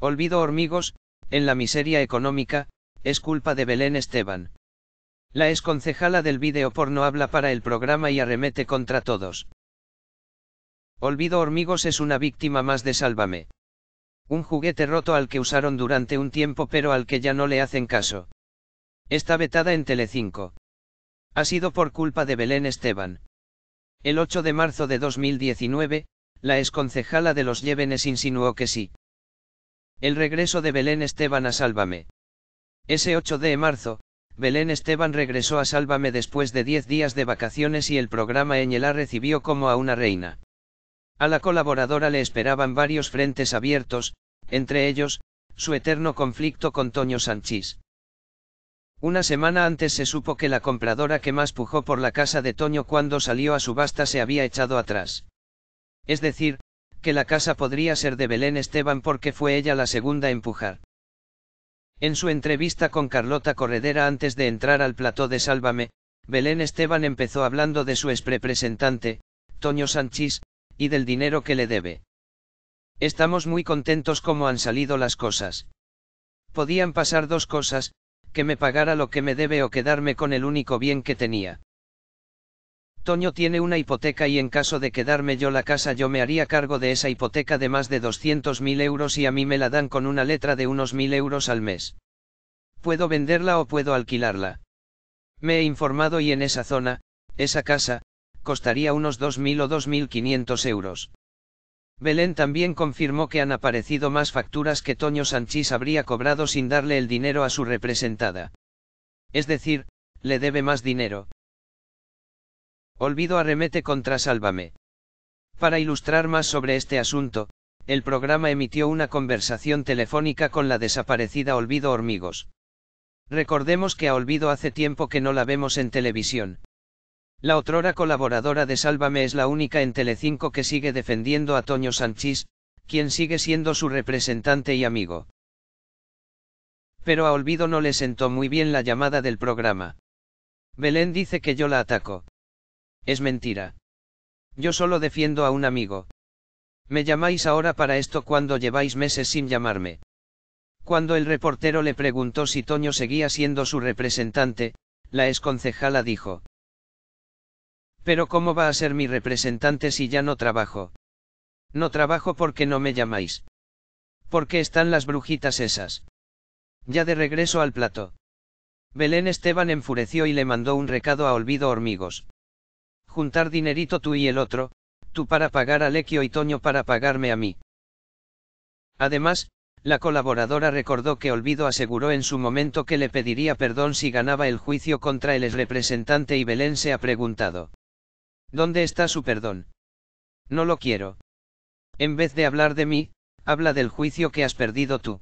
Olvido Hormigos, en la miseria económica, es culpa de Belén Esteban. La exconcejala del video porno habla para el programa y arremete contra todos. Olvido Hormigos es una víctima más de Sálvame. Un juguete roto al que usaron durante un tiempo pero al que ya no le hacen caso. Está vetada en Telecinco. Ha sido por culpa de Belén Esteban. El 8 de marzo de 2019, la exconcejala de los Llévenes insinuó que sí el regreso de Belén Esteban a Sálvame. Ese 8 de marzo, Belén Esteban regresó a Sálvame después de 10 días de vacaciones y el programa Eñela recibió como a una reina. A la colaboradora le esperaban varios frentes abiertos, entre ellos, su eterno conflicto con Toño Sanchís. Una semana antes se supo que la compradora que más pujó por la casa de Toño cuando salió a subasta se había echado atrás. Es decir, la casa podría ser de Belén Esteban porque fue ella la segunda a empujar. En su entrevista con Carlota Corredera antes de entrar al plató de Sálvame, Belén Esteban empezó hablando de su ex Toño Sánchez, y del dinero que le debe. Estamos muy contentos como han salido las cosas. Podían pasar dos cosas, que me pagara lo que me debe o quedarme con el único bien que tenía. Toño tiene una hipoteca y en caso de quedarme yo la casa yo me haría cargo de esa hipoteca de más de 200.000 euros y a mí me la dan con una letra de unos 1.000 euros al mes. Puedo venderla o puedo alquilarla. Me he informado y en esa zona, esa casa, costaría unos 2.000 o 2.500 euros. Belén también confirmó que han aparecido más facturas que Toño Sanchís habría cobrado sin darle el dinero a su representada. Es decir, le debe más dinero. Olvido arremete contra Sálvame. Para ilustrar más sobre este asunto, el programa emitió una conversación telefónica con la desaparecida Olvido Hormigos. Recordemos que a Olvido hace tiempo que no la vemos en televisión. La otrora colaboradora de Sálvame es la única en Telecinco que sigue defendiendo a Toño Sanchís, quien sigue siendo su representante y amigo. Pero a Olvido no le sentó muy bien la llamada del programa. Belén dice que yo la ataco. Es mentira. Yo solo defiendo a un amigo. Me llamáis ahora para esto cuando lleváis meses sin llamarme. Cuando el reportero le preguntó si Toño seguía siendo su representante, la exconcejala dijo. Pero ¿cómo va a ser mi representante si ya no trabajo? No trabajo porque no me llamáis. ¿Por qué están las brujitas esas? Ya de regreso al plato. Belén Esteban enfureció y le mandó un recado a Olvido Hormigos juntar dinerito tú y el otro, tú para pagar a Lequio y Toño para pagarme a mí. Además, la colaboradora recordó que Olvido aseguró en su momento que le pediría perdón si ganaba el juicio contra el exrepresentante y Belén se ha preguntado. ¿Dónde está su perdón? No lo quiero. En vez de hablar de mí, habla del juicio que has perdido tú.